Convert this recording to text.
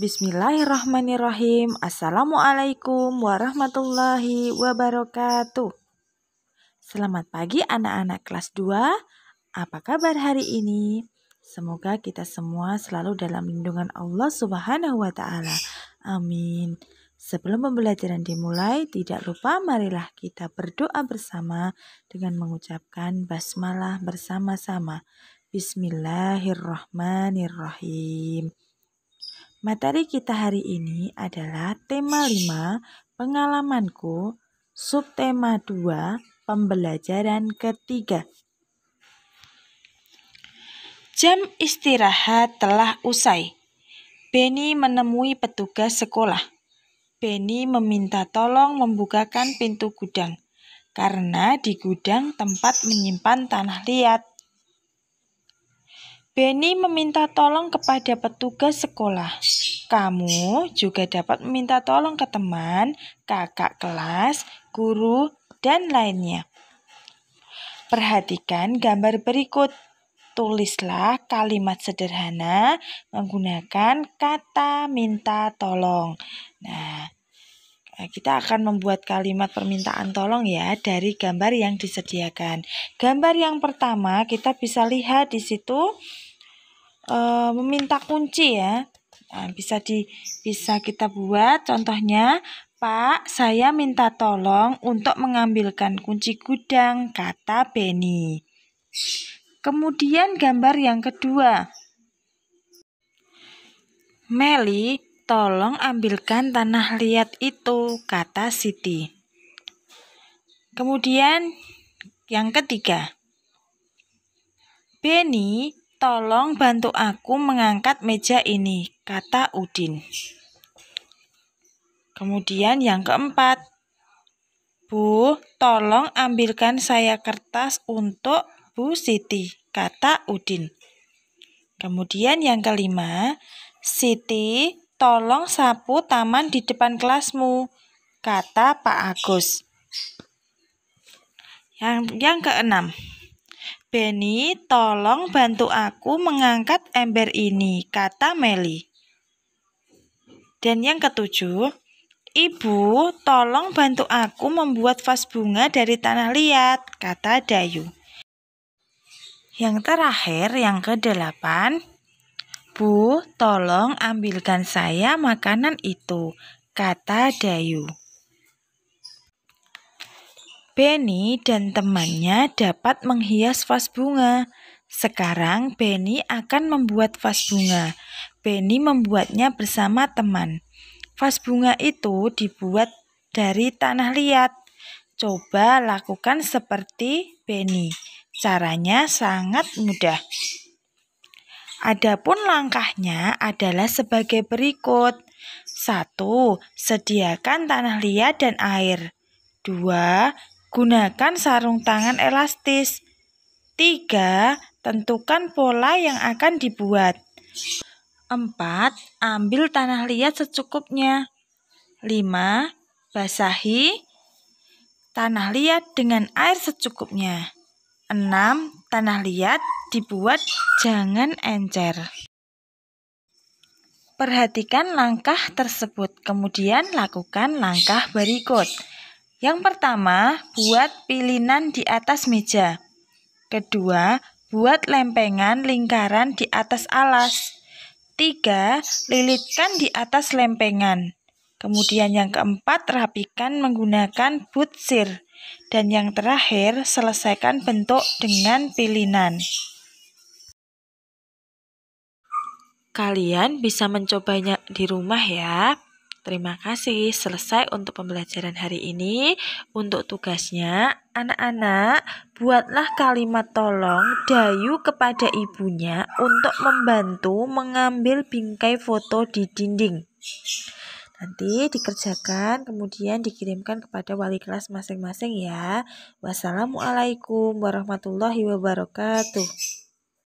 Bismillahirrahmanirrahim. Assalamualaikum warahmatullahi wabarakatuh. Selamat pagi anak-anak kelas 2. Apa kabar hari ini? Semoga kita semua selalu dalam lindungan Allah Subhanahu wa taala. Amin. Sebelum pembelajaran dimulai, tidak lupa marilah kita berdoa bersama dengan mengucapkan basmalah bersama-sama. Bismillahirrahmanirrahim. Materi kita hari ini adalah tema 5 pengalamanku, subtema 2 pembelajaran ketiga. Jam istirahat telah usai. Benny menemui petugas sekolah. Benny meminta tolong membukakan pintu gudang karena di gudang tempat menyimpan tanah liat. Benny meminta tolong kepada petugas sekolah. Kamu juga dapat meminta tolong ke teman, kakak kelas, guru, dan lainnya. Perhatikan gambar berikut. Tulislah kalimat sederhana menggunakan kata minta tolong. Nah, Nah, kita akan membuat kalimat permintaan tolong ya dari gambar yang disediakan. Gambar yang pertama kita bisa lihat di situ e, meminta kunci ya. Nah, bisa di bisa kita buat contohnya Pak, saya minta tolong untuk mengambilkan kunci gudang, kata Benny. Kemudian gambar yang kedua. Meli Tolong ambilkan tanah liat itu, kata Siti. Kemudian yang ketiga, Beni, tolong bantu aku mengangkat meja ini, kata Udin. Kemudian yang keempat, Bu, tolong ambilkan saya kertas untuk Bu Siti, kata Udin. Kemudian yang kelima, Siti, Tolong sapu taman di depan kelasmu, kata Pak Agus. Yang, yang keenam, Benny, tolong bantu aku mengangkat ember ini, kata Meli. Dan yang ketujuh, Ibu, tolong bantu aku membuat vas bunga dari tanah liat, kata Dayu. Yang terakhir, yang kedelapan, Bu, tolong ambilkan saya makanan itu, kata Dayu. Benny dan temannya dapat menghias vas bunga. Sekarang Benny akan membuat vas bunga. Benny membuatnya bersama teman. Vas bunga itu dibuat dari tanah liat. Coba lakukan seperti Benny. Caranya sangat mudah. Adapun langkahnya adalah sebagai berikut. 1. Sediakan tanah liat dan air. 2. Gunakan sarung tangan elastis. 3. Tentukan pola yang akan dibuat. 4. Ambil tanah liat secukupnya. 5. Basahi tanah liat dengan air secukupnya. 6. Tanah liat dibuat jangan encer. Perhatikan langkah tersebut, kemudian lakukan langkah berikut. Yang pertama, buat pilinan di atas meja. Kedua, buat lempengan lingkaran di atas alas. Tiga, lilitkan di atas lempengan. Kemudian yang keempat, rapikan menggunakan butsir. Dan yang terakhir, selesaikan bentuk dengan pilinan. Kalian bisa mencobanya di rumah ya. Terima kasih selesai untuk pembelajaran hari ini. Untuk tugasnya, anak-anak buatlah kalimat tolong Dayu kepada ibunya untuk membantu mengambil bingkai foto di dinding. Nanti dikerjakan, kemudian dikirimkan kepada wali kelas masing-masing ya. Wassalamualaikum warahmatullahi wabarakatuh.